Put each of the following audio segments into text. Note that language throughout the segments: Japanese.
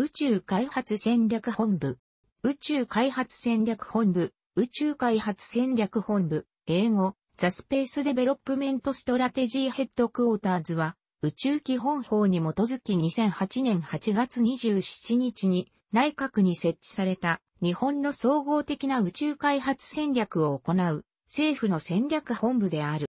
宇宙開発戦略本部。宇宙開発戦略本部、宇宙開発戦略本部、英語、ザスペースデベロップメントストラテジーヘッドクォーターズは、宇宙基本法に基づき2008年8月27日に内閣に設置された日本の総合的な宇宙開発戦略を行う政府の戦略本部である。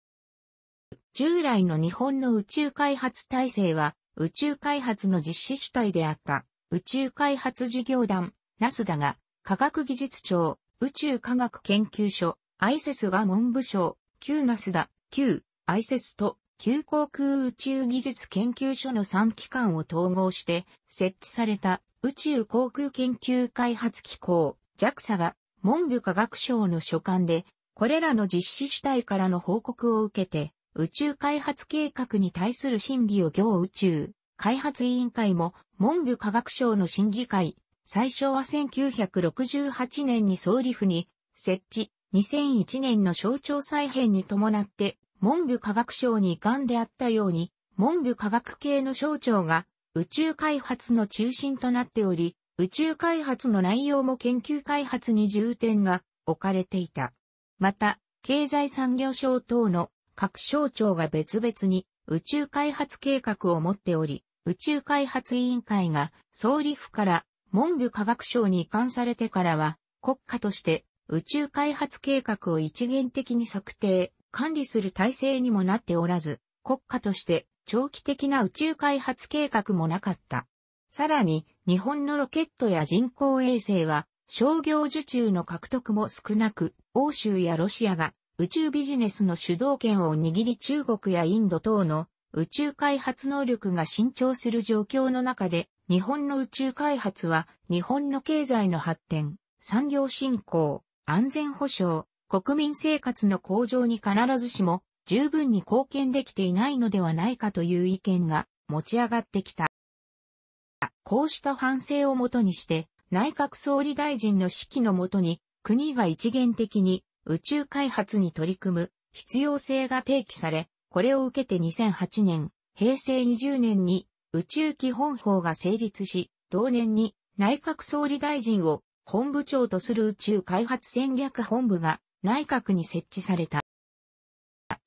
従来の日本の宇宙開発体制は宇宙開発の実施主体であった。宇宙開発事業団、ナスダが、科学技術庁、宇宙科学研究所、アイセスが文部省、旧ナスダ、旧、アイセスと、旧航空宇宙技術研究所の3機関を統合して設置された宇宙航空研究開発機構 JAXA が文部科学省の所管でこれらの実施主体からの報告を受けて宇宙開発計画に対する審議を行宇宙開発委員会も文部科学省の審議会、最初は1968年に総理府に設置、2001年の省庁再編に伴って文部科学省に遺憾であったように、文部科学系の省庁が宇宙開発の中心となっており、宇宙開発の内容も研究開発に重点が置かれていた。また、経済産業省等の各省庁が別々に宇宙開発計画を持っており、宇宙開発委員会が総理府から文部科学省に移管されてからは、国家として宇宙開発計画を一元的に策定、管理する体制にもなっておらず、国家として長期的な宇宙開発計画もなかった。さらに、日本のロケットや人工衛星は、商業受注の獲得も少なく、欧州やロシアが宇宙ビジネスの主導権を握り中国やインド等の宇宙開発能力が伸長する状況の中で、日本の宇宙開発は、日本の経済の発展、産業振興、安全保障、国民生活の向上に必ずしも十分に貢献できていないのではないかという意見が持ち上がってきた。こうした反省をもとにして、内閣総理大臣の指揮のもとに、国が一元的に宇宙開発に取り組む必要性が提起され、これを受けて2008年、平成20年に宇宙基本法が成立し、同年に内閣総理大臣を本部長とする宇宙開発戦略本部が内閣に設置された。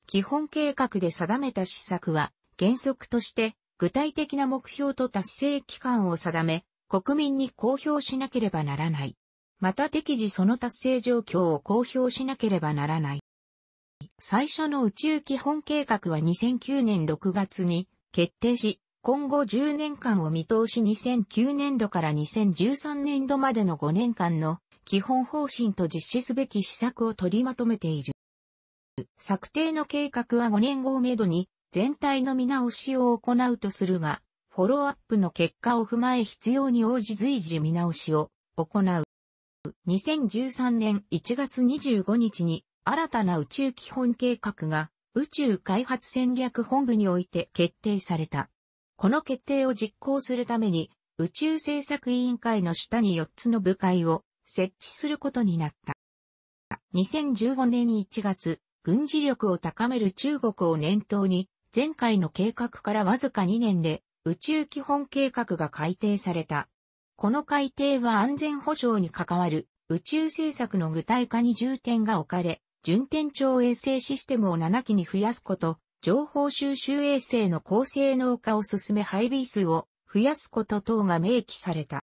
基本計画で定めた施策は原則として具体的な目標と達成期間を定め国民に公表しなければならない。また適時その達成状況を公表しなければならない。最初の宇宙基本計画は2009年6月に決定し、今後10年間を見通し2009年度から2013年度までの5年間の基本方針と実施すべき施策を取りまとめている。策定の計画は5年後をめどに全体の見直しを行うとするが、フォローアップの結果を踏まえ必要に応じ随時見直しを行う。2013年1月25日に新たな宇宙基本計画が宇宙開発戦略本部において決定された。この決定を実行するために宇宙政策委員会の下に4つの部会を設置することになった。2015年1月、軍事力を高める中国を念頭に、前回の計画からわずか2年で宇宙基本計画が改定された。この改定は安全保障に関わる宇宙政策の具体化に重点が置かれ、順天町衛星システムを7機に増やすこと、情報収集衛星の高性能化を進め配備数を増やすこと等が明記された。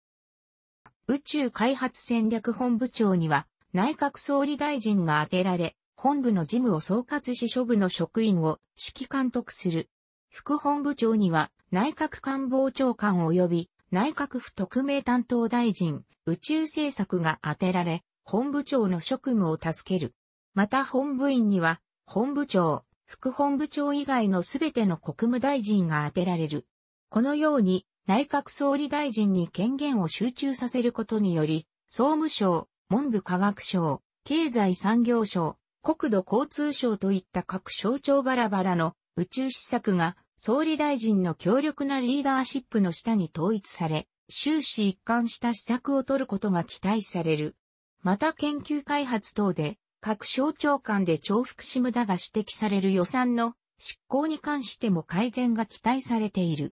宇宙開発戦略本部長には内閣総理大臣が充てられ、本部の事務を総括し処部の職員を指揮監督する。副本部長には内閣官房長官及び内閣府特命担当大臣、宇宙政策が充てられ、本部長の職務を助ける。また本部員には、本部長、副本部長以外のすべての国務大臣が当てられる。このように、内閣総理大臣に権限を集中させることにより、総務省、文部科学省、経済産業省、国土交通省といった各省庁バラバラの宇宙施策が総理大臣の強力なリーダーシップの下に統一され、終始一貫した施策を取ることが期待される。また研究開発等で各省庁間で重複し無駄が指摘される予算の執行に関しても改善が期待されている。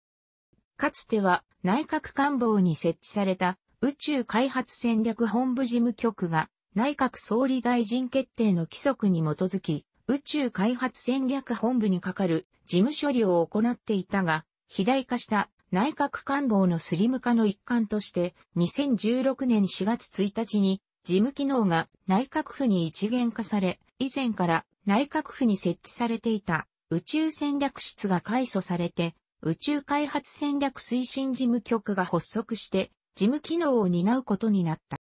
かつては内閣官房に設置された宇宙開発戦略本部事務局が内閣総理大臣決定の規則に基づき宇宙開発戦略本部に係る事務処理を行っていたが、肥大化した内閣官房のスリム化の一環として2016年4月1日に事務機能が内閣府に一元化され、以前から内閣府に設置されていた宇宙戦略室が改組されて、宇宙開発戦略推進事務局が発足して、事務機能を担うことになった。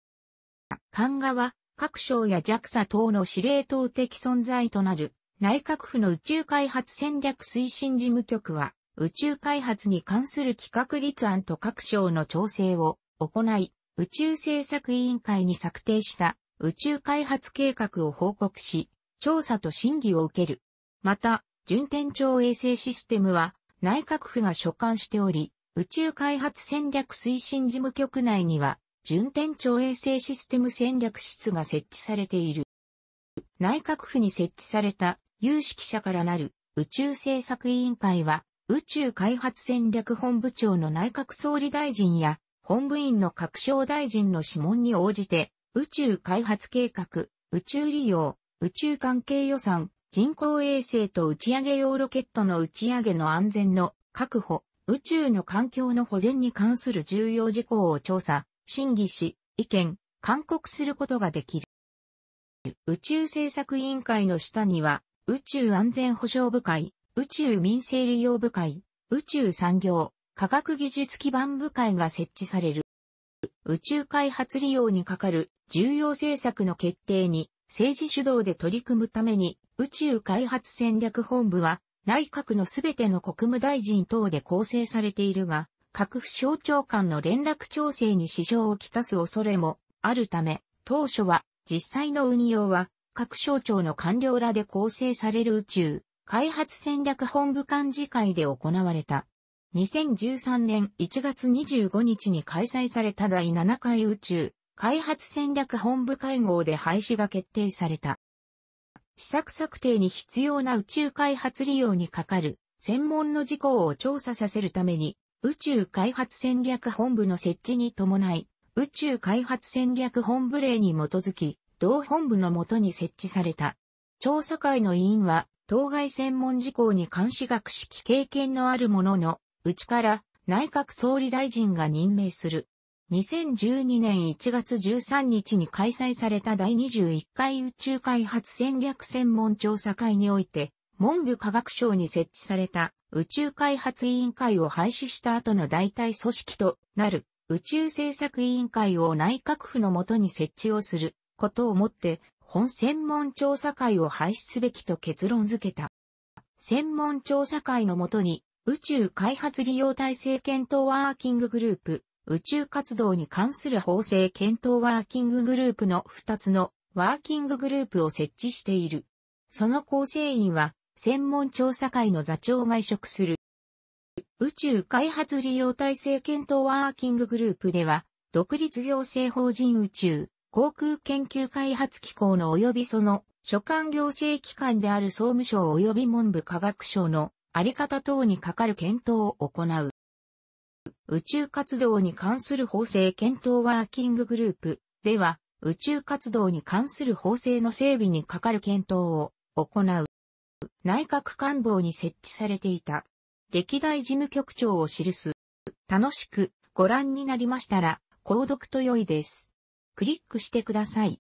官画は各省や JAXA 等の司令塔的存在となる内閣府の宇宙開発戦略推進事務局は宇宙開発に関する企画立案と各省の調整を行い宇宙政策委員会に策定した宇宙開発計画を報告し、調査と審議を受ける。また、順天町衛星システムは内閣府が所管しており、宇宙開発戦略推進事務局内には、順天町衛星システム戦略室が設置されている。内閣府に設置された有識者からなる宇宙政策委員会は、宇宙開発戦略本部長の内閣総理大臣や本部員の各省大臣の諮問に応じて、宇宙開発計画、宇宙利用、宇宙関係予算、人工衛星と打ち上げ用ロケットの打ち上げの安全の確保、宇宙の環境の保全に関する重要事項を調査、審議し、意見、勧告することができる。宇宙政策委員会の下には、宇宙安全保障部会、宇宙民生利用部会、宇宙産業、科学技術基盤部会が設置される。宇宙開発利用に係る重要政策の決定に政治主導で取り組むために宇宙開発戦略本部は内閣のすべての国務大臣等で構成されているが、各府省庁間の連絡調整に支障をきたす恐れもあるため、当初は実際の運用は各省庁の官僚らで構成される宇宙開発戦略本部幹事会で行われた。2013年1月25日に開催された第7回宇宙開発戦略本部会合で廃止が決定された。試作策定に必要な宇宙開発利用にかかる専門の事項を調査させるために宇宙開発戦略本部の設置に伴い宇宙開発戦略本部令に基づき同本部のもとに設置された。調査会の委員は当該専門事項に監視学識経験のあるもののうちから内閣総理大臣が任命する。2012年1月13日に開催された第21回宇宙開発戦略専門調査会において、文部科学省に設置された宇宙開発委員会を廃止した後の代替組織となる宇宙政策委員会を内閣府のもとに設置をすることをもって本専門調査会を廃止すべきと結論付けた。専門調査会のもとに宇宙開発利用体制検討ワーキンググループ、宇宙活動に関する法制検討ワーキンググループの2つのワーキンググループを設置している。その構成員は、専門調査会の座長が委嘱する。宇宙開発利用体制検討ワーキンググループでは、独立行政法人宇宙、航空研究開発機構の及びその所管行政機関である総務省及び文部科学省のあり方等にかかる検討を行う。宇宙活動に関する法制検討ワーキンググループでは、宇宙活動に関する法制の整備にかかる検討を行う。内閣官房に設置されていた。歴代事務局長を記す。楽しくご覧になりましたら、購読と良いです。クリックしてください。